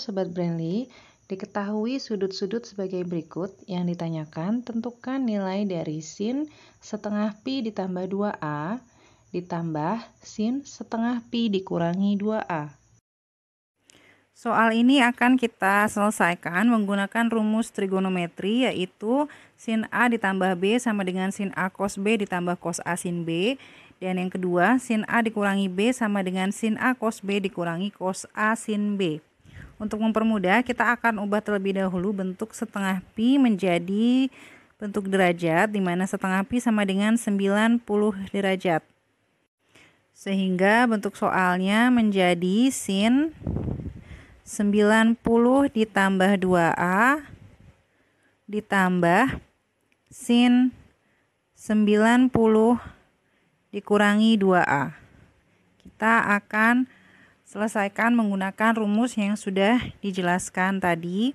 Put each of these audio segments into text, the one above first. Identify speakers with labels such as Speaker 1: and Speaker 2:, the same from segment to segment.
Speaker 1: Sobat Brandly, diketahui sudut-sudut sebagai berikut yang ditanyakan tentukan nilai dari sin setengah pi ditambah 2A ditambah sin setengah pi dikurangi 2A. Soal ini akan kita selesaikan menggunakan rumus trigonometri yaitu sin A ditambah B sama dengan sin A cos B ditambah cos A sin B dan yang kedua, sin A dikurangi B sama dengan sin A cos B dikurangi cos A sin B. Untuk mempermudah, kita akan ubah terlebih dahulu bentuk setengah pi menjadi bentuk derajat, di mana setengah pi sama dengan 90 derajat. Sehingga bentuk soalnya menjadi sin 90 ditambah 2A ditambah sin 90 dikurangi 2A. Kita akan Selesaikan menggunakan rumus yang sudah dijelaskan tadi.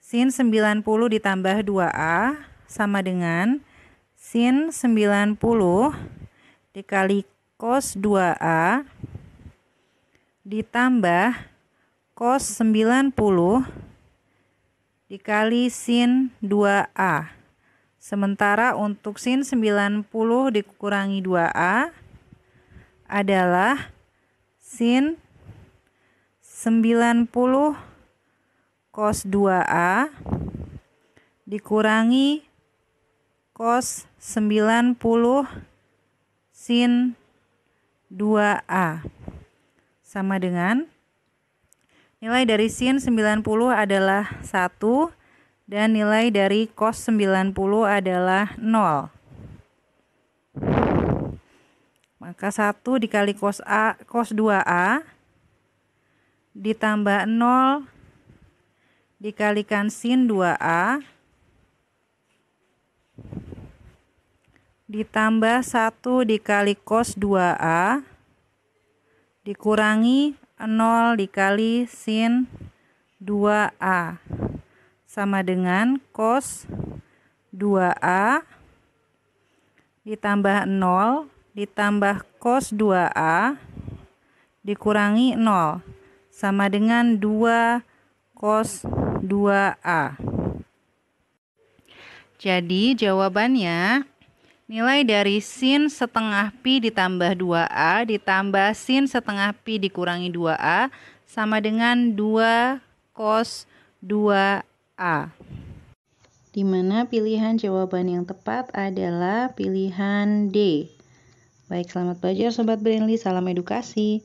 Speaker 1: Sin 90 ditambah 2A sama dengan sin 90 dikali cos 2A ditambah cos 90 dikali sin 2A. Sementara untuk sin 90 dikurangi 2A adalah sin 90 cos 2A dikurangi cos 90 sin 2A sama dengan nilai dari sin 90 adalah 1 dan nilai dari cos 90 adalah 0. Maka 1 dikali cos A, cos 2A ditambah 0 dikalikan sin 2A ditambah 1 dikali cos 2A dikurangi 0 dikali sin 2A sama dengan cos 2A ditambah 0 ditambah cos 2A dikurangi 0 sama dengan 2 cos 2A. Jadi jawabannya nilai dari sin setengah pi ditambah 2A ditambah sin setengah pi dikurangi 2A sama dengan 2 cos 2A. Di mana pilihan jawaban yang tepat adalah pilihan D. Baik, selamat belajar Sobat Brainly. Salam edukasi.